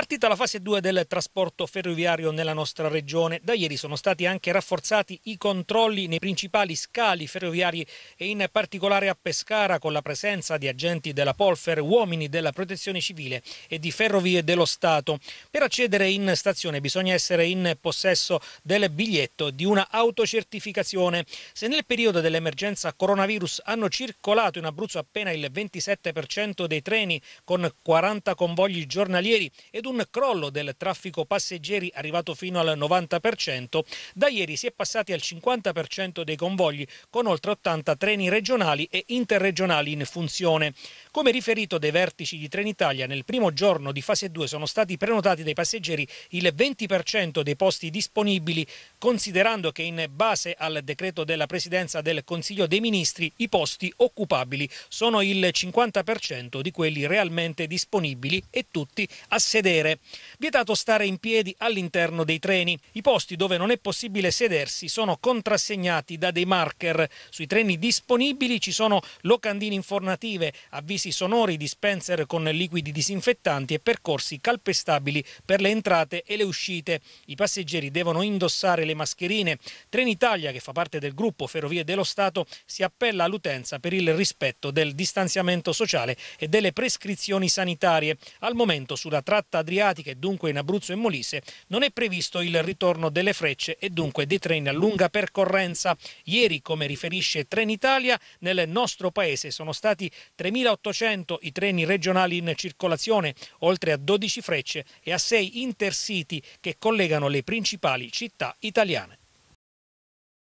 partita la fase 2 del trasporto ferroviario nella nostra regione. Da ieri sono stati anche rafforzati i controlli nei principali scali ferroviari e in particolare a Pescara con la presenza di agenti della Polfer, uomini della Protezione Civile e di Ferrovie dello Stato. Per accedere in stazione bisogna essere in possesso del biglietto di una autocertificazione. Se nel periodo dell'emergenza coronavirus hanno circolato in Abruzzo appena il 27% dei treni con 40 convogli giornalieri ed un un crollo del traffico passeggeri arrivato fino al 90%, da ieri si è passati al 50% dei convogli con oltre 80 treni regionali e interregionali in funzione. Come riferito dai vertici di Trenitalia, nel primo giorno di fase 2 sono stati prenotati dai passeggeri il 20% dei posti disponibili, considerando che in base al decreto della Presidenza del Consiglio dei Ministri i posti occupabili sono il 50% di quelli realmente disponibili e tutti a sede sedere, vietato stare in piedi all'interno dei treni. I posti dove non è possibile sedersi sono contrassegnati da dei marker. Sui treni disponibili ci sono locandine informative, avvisi sonori, dispenser con liquidi disinfettanti e percorsi calpestabili per le entrate e le uscite. I passeggeri devono indossare le mascherine. Trenitalia, che fa parte del gruppo Ferrovie dello Stato, si appella all'utenza per il rispetto del distanziamento sociale e delle prescrizioni sanitarie. Al momento sulla tratta adriatica e dunque in Abruzzo e Molise non è previsto il ritorno delle frecce e dunque dei treni a lunga percorrenza. Ieri, come riferisce Trenitalia, nel nostro paese sono stati 3.800 i treni regionali in circolazione, oltre a 12 frecce e a 6 intercity che collegano le principali città italiane.